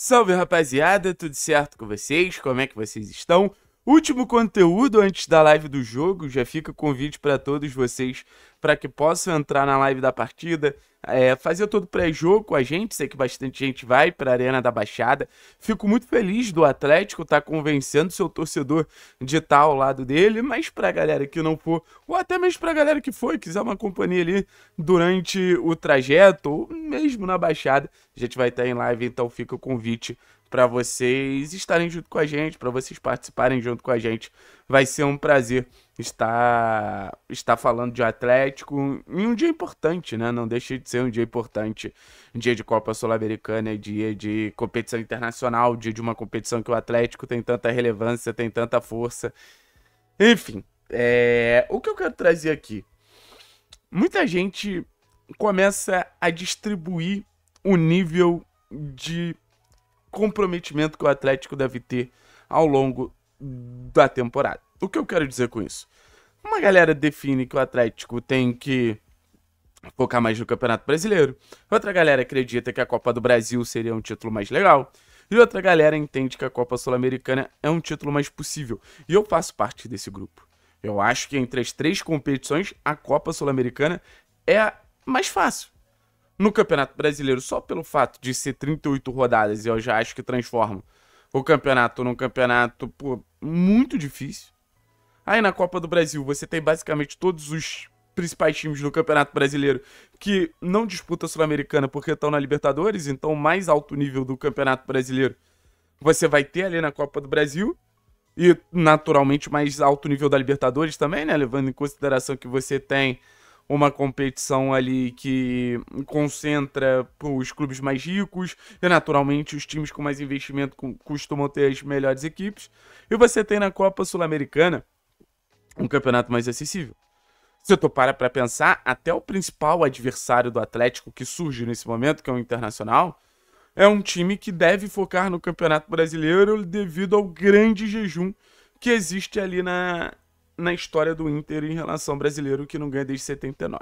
Salve rapaziada, tudo certo com vocês? Como é que vocês estão? Último conteúdo antes da live do jogo, já fica o convite para todos vocês para que possam entrar na live da partida, é, fazer todo pré-jogo com a gente, sei que bastante gente vai para a Arena da Baixada. Fico muito feliz do Atlético estar tá convencendo seu torcedor de estar ao lado dele, mas para a galera que não for, ou até mesmo para a galera que foi, quiser uma companhia ali durante o trajeto, ou mesmo na Baixada. A gente vai estar em live, então fica o convite para vocês estarem junto com a gente, para vocês participarem junto com a gente. Vai ser um prazer estar, estar falando de Atlético em um dia importante, né? Não deixe de ser um dia importante. Um dia de Copa Sul-Americana, é dia de competição internacional, dia de uma competição que o Atlético tem tanta relevância, tem tanta força. Enfim, é... o que eu quero trazer aqui? Muita gente começa a distribuir o nível de comprometimento que o Atlético deve ter ao longo da temporada. O que eu quero dizer com isso? Uma galera define que o Atlético tem que focar mais no Campeonato Brasileiro, outra galera acredita que a Copa do Brasil seria um título mais legal, e outra galera entende que a Copa Sul-Americana é um título mais possível. E eu faço parte desse grupo. Eu acho que entre as três competições, a Copa Sul-Americana é mais fácil. No Campeonato Brasileiro, só pelo fato de ser 38 rodadas, eu já acho que transforma o campeonato num campeonato pô, muito difícil. Aí na Copa do Brasil, você tem basicamente todos os principais times do Campeonato Brasileiro que não disputa a Sul-Americana porque estão na Libertadores, então mais alto nível do Campeonato Brasileiro você vai ter ali na Copa do Brasil. E naturalmente mais alto nível da Libertadores também, né? Levando em consideração que você tem uma competição ali que concentra os clubes mais ricos e naturalmente os times com mais investimento costumam ter as melhores equipes. E você tem na Copa Sul-Americana um campeonato mais acessível. Se tu para para pensar, até o principal adversário do Atlético que surge nesse momento, que é o Internacional, é um time que deve focar no Campeonato Brasileiro devido ao grande jejum que existe ali na, na história do Inter em relação ao brasileiro que não ganha desde 79.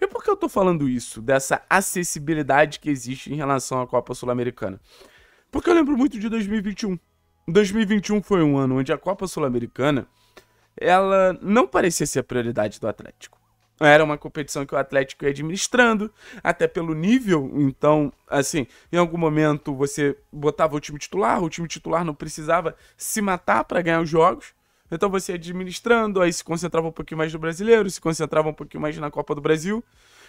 E por que eu tô falando isso, dessa acessibilidade que existe em relação à Copa Sul-Americana? Porque eu lembro muito de 2021. 2021 foi um ano onde a Copa Sul-Americana ela não parecia ser a prioridade do Atlético. Era uma competição que o Atlético ia administrando, até pelo nível. Então, assim, em algum momento você botava o time titular, o time titular não precisava se matar para ganhar os jogos. Então você ia administrando, aí se concentrava um pouquinho mais no brasileiro, se concentrava um pouquinho mais na Copa do Brasil.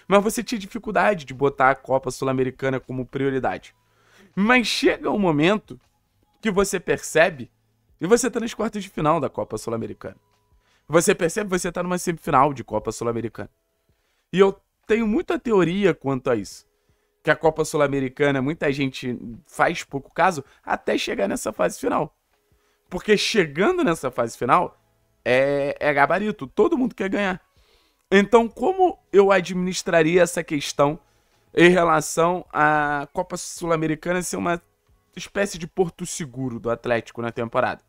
Mas você tinha dificuldade de botar a Copa Sul-Americana como prioridade. Mas chega um momento que você percebe e você tá nas quartas de final da Copa Sul-Americana. Você percebe que você tá numa semifinal de Copa Sul-Americana. E eu tenho muita teoria quanto a isso. Que a Copa Sul-Americana, muita gente faz pouco caso até chegar nessa fase final. Porque chegando nessa fase final, é, é gabarito, todo mundo quer ganhar. Então, como eu administraria essa questão em relação à Copa Sul-Americana ser uma espécie de porto seguro do Atlético na temporada?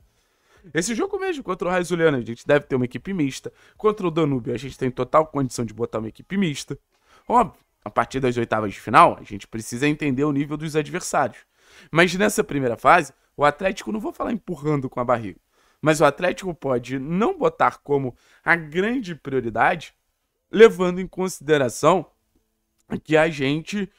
Esse jogo mesmo, contra o Raizuliano, a gente deve ter uma equipe mista. Contra o Danúbio, a gente tem total condição de botar uma equipe mista. Óbvio, a partir das oitavas de final, a gente precisa entender o nível dos adversários. Mas nessa primeira fase, o Atlético, não vou falar empurrando com a barriga, mas o Atlético pode não botar como a grande prioridade, levando em consideração que a gente,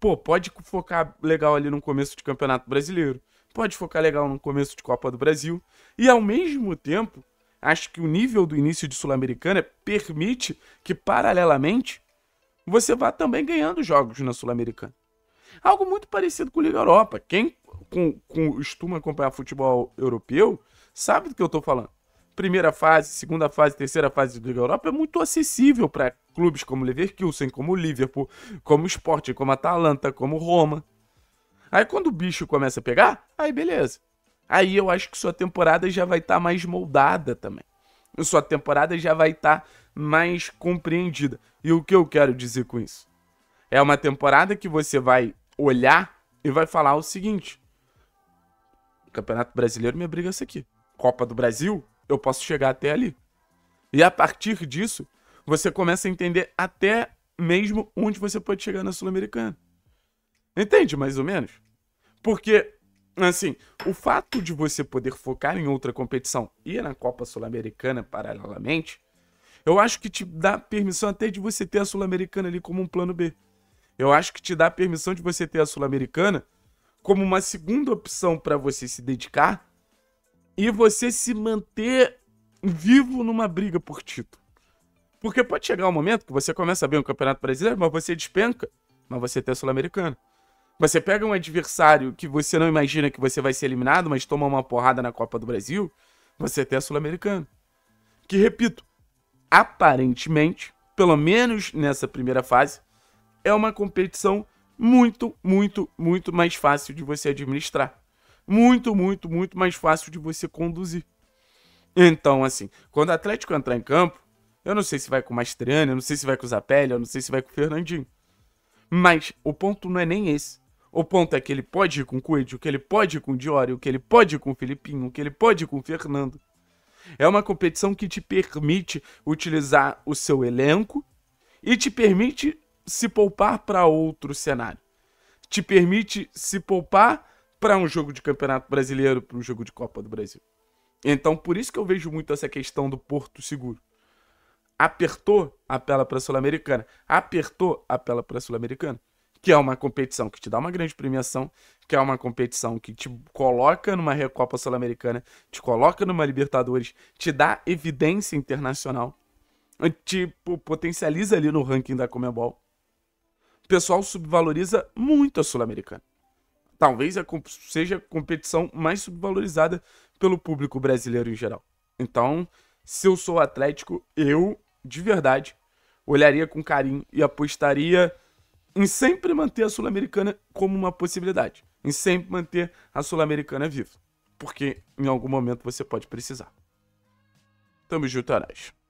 pô, pode focar legal ali no começo de Campeonato Brasileiro, pode focar legal no começo de Copa do Brasil, e ao mesmo tempo, acho que o nível do início de Sul-Americana permite que, paralelamente, você vá também ganhando jogos na Sul-Americana. Algo muito parecido com a Liga Europa. Quem com, com, costuma acompanhar futebol europeu, sabe do que eu estou falando. Primeira fase, segunda fase, terceira fase da Liga Europa é muito acessível para clubes como Leverkusen, como Liverpool, como Sporting, como Atalanta, como Roma. Aí quando o bicho começa a pegar, aí beleza. Aí eu acho que sua temporada já vai estar tá mais moldada também. Sua temporada já vai estar tá mais compreendida. E o que eu quero dizer com isso? É uma temporada que você vai olhar e vai falar o seguinte: Campeonato Brasileiro, minha briga é essa aqui. Copa do Brasil, eu posso chegar até ali. E a partir disso, você começa a entender até mesmo onde você pode chegar na Sul-Americana. Entende, mais ou menos? Porque, assim, o fato de você poder focar em outra competição e na Copa Sul-Americana paralelamente, eu acho que te dá permissão até de você ter a Sul-Americana ali como um plano B. Eu acho que te dá permissão de você ter a Sul-Americana como uma segunda opção para você se dedicar e você se manter vivo numa briga por título. Porque pode chegar um momento que você começa bem o Campeonato Brasileiro, mas você despenca, mas você tem a Sul-Americana. Você pega um adversário que você não imagina que você vai ser eliminado, mas toma uma porrada na Copa do Brasil, você tem a Sul-Americana. Que, repito, aparentemente, pelo menos nessa primeira fase, é uma competição muito, muito, muito mais fácil de você administrar. Muito, muito, muito mais fácil de você conduzir. Então, assim, quando o Atlético entrar em campo, eu não sei se vai com o Mastriani, eu não sei se vai com o Zapelli, eu não sei se vai com o Fernandinho. Mas o ponto não é nem esse. O ponto é que ele pode ir com o Coelho, que ele pode ir com o Diório, que ele pode ir com o Filipinho, que ele pode ir com o Fernando. É uma competição que te permite utilizar o seu elenco e te permite se poupar para outro cenário. Te permite se poupar para um jogo de Campeonato Brasileiro, para um jogo de Copa do Brasil. Então, por isso que eu vejo muito essa questão do Porto Seguro. Apertou, a pela para a Sul-Americana. Apertou, a pela para a Sul-Americana. Que é uma competição que te dá uma grande premiação, que é uma competição que te coloca numa Recopa Sul-Americana, te coloca numa Libertadores, te dá evidência internacional, te potencializa ali no ranking da Comebol o pessoal subvaloriza muito a Sul-Americana. Talvez a, seja a competição mais subvalorizada pelo público brasileiro em geral. Então, se eu sou Atlético, eu, de verdade, olharia com carinho e apostaria em sempre manter a Sul-Americana como uma possibilidade. Em sempre manter a Sul-Americana viva. Porque em algum momento você pode precisar. Tamo junto, Arash. É